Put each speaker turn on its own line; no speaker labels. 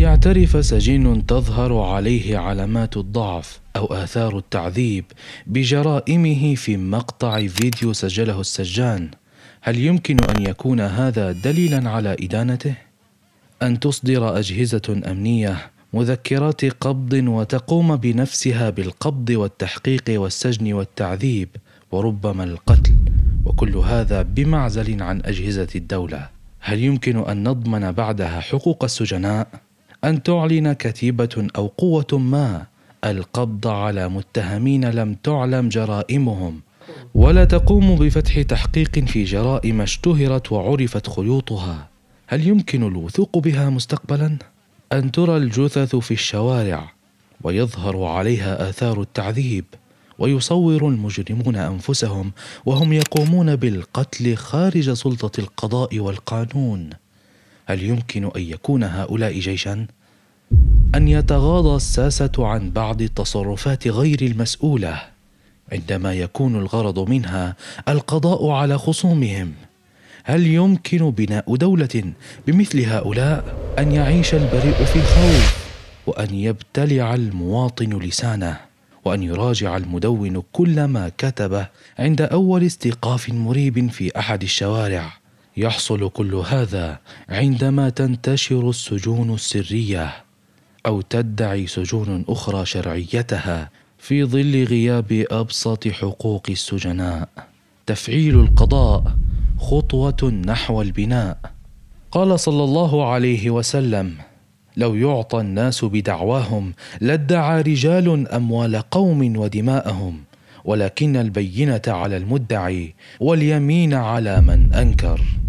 يعترف سجين تظهر عليه علامات الضعف أو آثار التعذيب بجرائمه في مقطع فيديو سجله السجان هل يمكن أن يكون هذا دليلا على إدانته؟ أن تصدر أجهزة أمنية مذكرات قبض وتقوم بنفسها بالقبض والتحقيق والسجن والتعذيب وربما القتل وكل هذا بمعزل عن أجهزة الدولة هل يمكن أن نضمن بعدها حقوق السجناء؟ أن تعلن كتيبة أو قوة ما القبض على متهمين لم تعلم جرائمهم ولا تقوم بفتح تحقيق في جرائم اشتهرت وعرفت خيوطها هل يمكن الوثوق بها مستقبلا ان ترى الجثث في الشوارع ويظهر عليها اثار التعذيب ويصور المجرمون انفسهم وهم يقومون بالقتل خارج سلطه القضاء والقانون هل يمكن ان يكون هؤلاء جيشا ان يتغاضى الساسه عن بعض التصرفات غير المسؤوله عندما يكون الغرض منها القضاء على خصومهم هل يمكن بناء دوله بمثل هؤلاء ان يعيش البريء في خوف وان يبتلع المواطن لسانه وان يراجع المدون كل ما كتبه عند اول استيقاف مريب في احد الشوارع يحصل كل هذا عندما تنتشر السجون السريه او تدعي سجون اخرى شرعيتها في ظل غياب ابسط حقوق السجناء تفعيل القضاء خطوه نحو البناء قال صلى الله عليه وسلم لو يعطى الناس بدعواهم لادعى رجال اموال قوم ودماءهم ولكن البينه على المدعي واليمين على من انكر